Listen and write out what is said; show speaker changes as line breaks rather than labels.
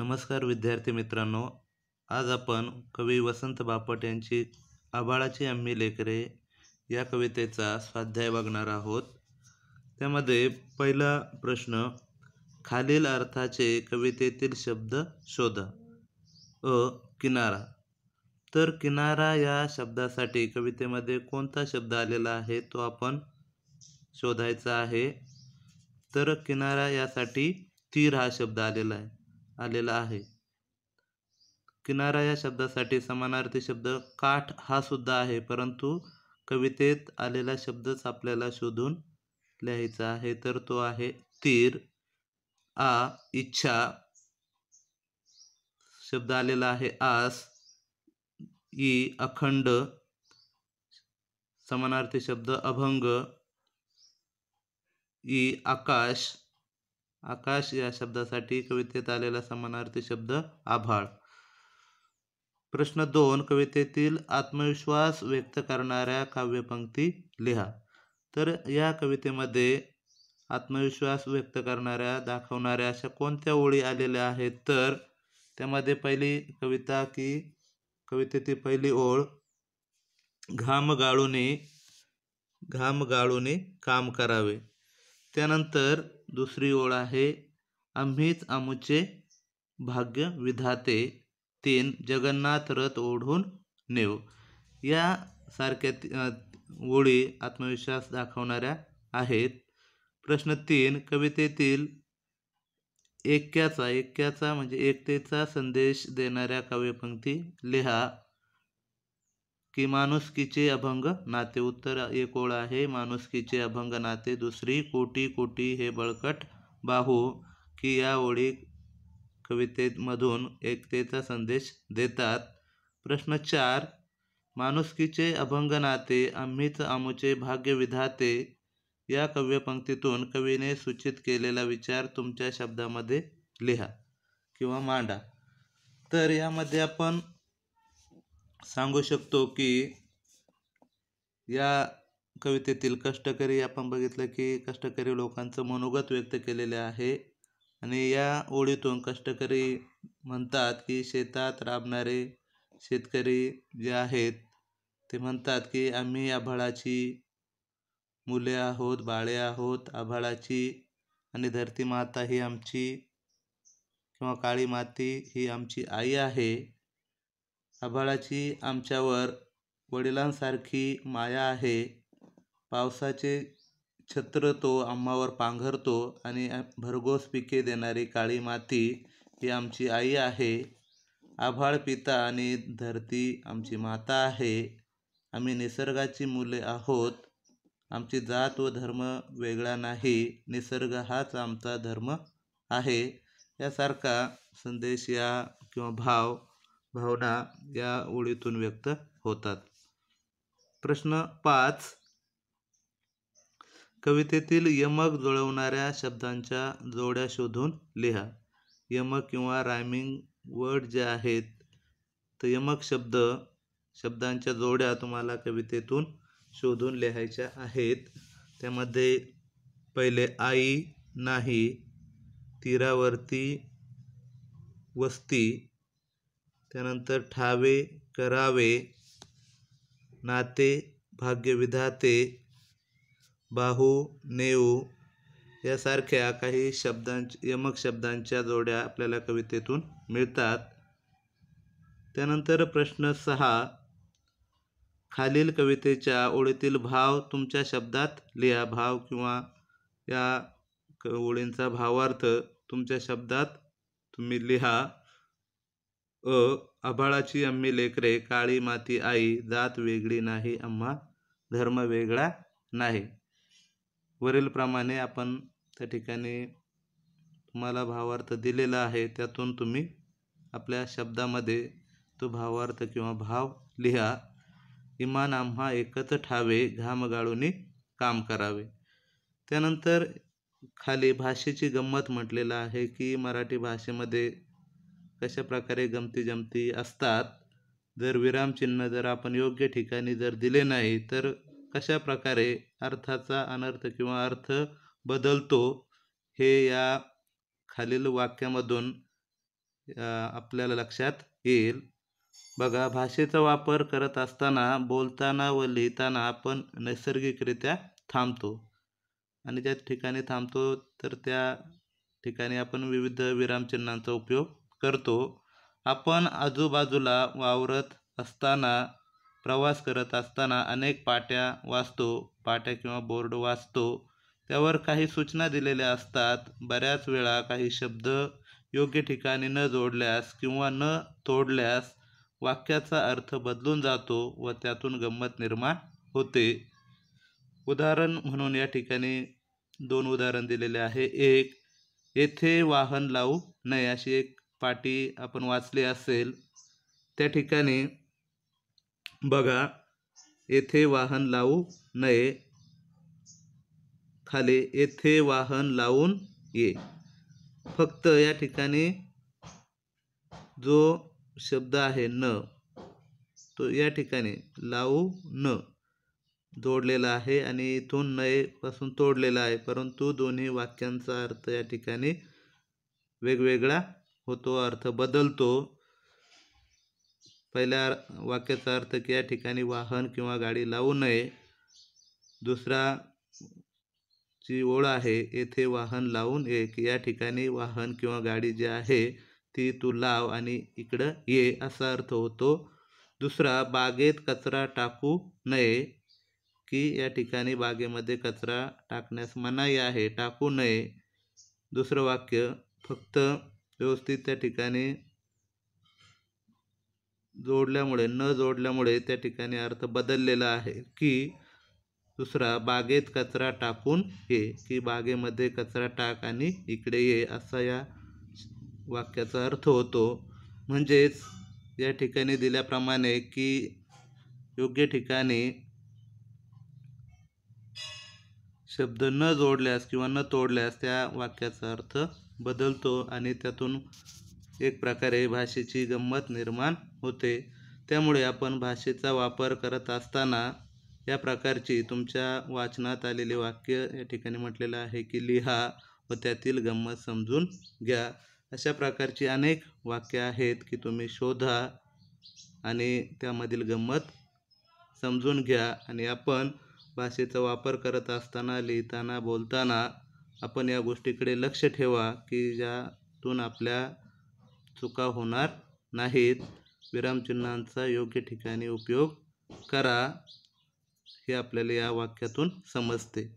नमस्कार विद्यार्थी मित्रांनो आज आपण कवी वसंत बापट यांची आबाळाची आम्ही लेकरे या कवितेचा स्वाध्याय बघणार आहोत त्यामध्ये पहिला प्रश्न खालील अर्थाचे कवितेतील शब्द शोधा अ किनारा तर किनारा या शब्दासाठी कवितेमध्ये कोणता शब्द आलेला आहे तो आपण शोधायचा आहे तर किनारा यासाठी तीर हा शब्द आलेला आहे आलेला आहे किनारा या शब्दासाठी समानार्थी शब्द काठ हा सुद्धा आहे परंतु कवितेत आलेला शब्दच आपल्याला शोधून लिहायचा आहे तर तो आहे तीर आ इच्छा शब्द आलेला आहे आस ई अखंड समानार्थी शब्द अभंग ई आकाश आकाश या शब्दासाठी कवितेत आलेला समानार्थी शब्द आभाळ प्रश्न दोन कवितेतील आत्मविश्वास व्यक्त करणाऱ्या काव्यपंक्ती लिहा तर या कवितेमध्ये आत्मविश्वास व्यक्त करणाऱ्या दाखवणाऱ्या अशा कोणत्या ओळी आलेल्या आहेत तर त्यामध्ये पहिली कविता की कवितेतील पहिली ओळ घाम गाळूने घाम गाळूने काम करावे त्यानंतर दुसरी ओळ आहे आम्हीच आमुचे भाग्य विधाते तीन जगन्नाथ रथ ओढून नेव यासारख्या ओळी आत्मविश्वास दाखवणाऱ्या आहेत प्रश्न तीन कवितेतील एक्याचा एक्याचा म्हणजे एकतेचा संदेश देणाऱ्या काव्यपंक्ती लिहा की माणुसकीचे अभंग नाते उत्तर एक ओळ आहे माणुसकीचे अभंग नाते दुसरी कोटी कोटी हे बळकट बाहू की या ओळी कवितेमधून एकतेचा संदेश देतात प्रश्न चार माणुसकीचे अभंग नाते आम्हीच आमुचे भाग्य विधाते या काव्यपंक्तीतून कवीने सूचित केलेला विचार तुमच्या शब्दामध्ये लिहा किंवा मांडा तर यामध्ये आपण सांगू शकतो की या कवितेतील कष्टकरी आपण बघितलं की कष्टकरी लोकांचं मनोगत व्यक्त केलेले आहे आणि या ओळीतून कष्टकरी म्हणतात की शेतात राबणारे शेतकरी जे आहेत ते म्हणतात की आम्ही आभाळाची मुले आहोत बाळे आहोत आभाळाची आणि धरती माता ही आमची किंवा काळी माती ही आमची आई आहे आभाळाची आमच्यावर वडिलांसारखी माया आहे पावसाचे छत्र तो आम्हावर पांघरतो आणि भरघोस पिके देणारी काळी माती ही आमची आई आहे आभाळ पिता आणि धरती आमची माता आहे आम्ही निसर्गाची मुले आहोत आमची जात व धर्म वेगळा नाही निसर्ग हाच आमचा धर्म आहे यासारखा संदेश या किंवा भाव भावना या ओळीतून व्यक्त होतात प्रश्न पाच कवितेतील यमक जुळवणाऱ्या शब्दांच्या जोड्या शोधून लिहा यमक किंवा रायमिंग वर्ड जे आहेत तर यमक शब्द शब्दांच्या जोड्या तुम्हाला कवितेतून शोधून लिहायच्या आहेत त्यामध्ये पहिले आई नाही तीरावरती वस्ती त्यानंतर ठावे करावे नाते भाग्यविधाते बाहू नेऊ यासारख्या काही शब्दांच यमक शब्दांच्या जोड्या आपल्याला कवितेतून मिळतात त्यानंतर प्रश्न सहा खालील कवितेच्या ओळीतील भाव तुमच्या शब्दात लिहा भाव किंवा या ओळींचा भावार्थ तुमच्या शब्दात तुम्ही लिहा अ आभाळाची आम्ही लेकरे काळी माती आई जात वेगळी नाही आम्हा धर्म वेगळा नाही वरीलप्रमाणे आपण त्या ठिकाणी तुम्हाला भावार्थ दिलेला आहे त्यातून तुम्ही आपल्या शब्दामध्ये तो भावार्थ किंवा भाव लिहा इमान आम्हा एकच ठावे घाम गाळूनी काम करावे त्यानंतर खाली भाषेची गंमत म्हटलेलं आहे की मराठी भाषेमध्ये कशा प्रकारे गमती जमती असतात जर विरामचिन्ह जर आपण योग्य ठिकाणी जर दिले नाही तर कशा प्रकारे अर्थाचा अनर्थ किंवा अर्थ बदलतो हे या खालील वाक्यामधून आपल्याला लक्षात येईल बघा भाषेचा वापर करत असताना बोलताना व लिहिताना आपण नैसर्गिकरित्या थांबतो आणि ज्या ठिकाणी थांबतो तर त्या ठिकाणी आपण विविध विरामचिन्हांचा उपयोग करतो आपण आजूबाजूला वावरत असताना प्रवास करत असताना अनेक पाट्या वाचतो पाट्या किंवा बोर्ड वाचतो त्यावर काही सूचना दिलेल्या असतात बऱ्याच वेळा काही शब्द योग्य ठिकाणी न जोडल्यास किंवा न तोडल्यास वाक्याचा अर्थ बदलून जातो व त्यातून गंमत निर्माण होते उदाहरण म्हणून या ठिकाणी दोन उदाहरण दिलेले आहे एक येथे वाहन लावू नये अशी एक पाटी आपण वाचली असेल त्या ठिकाणी बघा येथे वाहन लावू नये खाली येथे वाहन लावून ये फक्त या ठिकाणी जो शब्द आहे न तो या ठिकाणी लावू न जोडलेला आहे आणि इथून नयेपासून तोडलेला आहे परंतु दोन्ही वाक्यांचा अर्थ या ठिकाणी वेगवेगळा होतो अर्थ बदलतो पहिल्या वाक्याचा अर्थ की या ठिकाणी वाहन किंवा गाडी लावू नये दुसरा जी ओळ आहे येथे वाहन लावून ये की या ठिकाणी वाहन किंवा गाडी जी आहे ती तू लाव आणि इकडं ये असा अर्थ होतो दुसरा बागेत कचरा टाकू नये की या ठिकाणी बागेमध्ये कचरा टाकण्यास मनाई आहे टाकू नये दुसरं वाक्य फक्त व्यवस्थित त्या ठिकाणी जोडल्यामुळे न जोडल्यामुळे त्या ठिकाणी अर्थ बदललेला आहे की दुसरा बागेत कचरा टाकून ये की बागेमध्ये कचरा टाक आणि इकडे ये असा या वाक्याचा अर्थ होतो म्हणजेच या ठिकाणी दिल्याप्रमाणे की योग्य ठिकाणी शब्द न जोडल्यास किंवा न तोडल्यास त्या वाक्याचा अर्थ बदलतो आणि त्यातून एक प्रकारे भाषेची गंमत निर्माण होते त्यामुळे आपण भाषेचा वापर करत असताना या प्रकारची तुमच्या वाचनात आलेले वाक्य या ठिकाणी म्हटलेलं आहे की लिहा व त्यातील गंमत समजून घ्या अशा प्रकारची अनेक वाक्य आहेत की तुम्ही शोधा आणि त्यामधील गंमत समजून घ्या आणि आपण भाषेचा वापर करत असताना लिहिताना बोलताना आपण या गोष्टीकडे लक्ष ठेवा की ज्यातून आपल्या चुका होणार नाहीत विरामचिन्हांचा योग्य ठिकाणी उपयोग करा हे आपल्याला या वाक्यातून समजते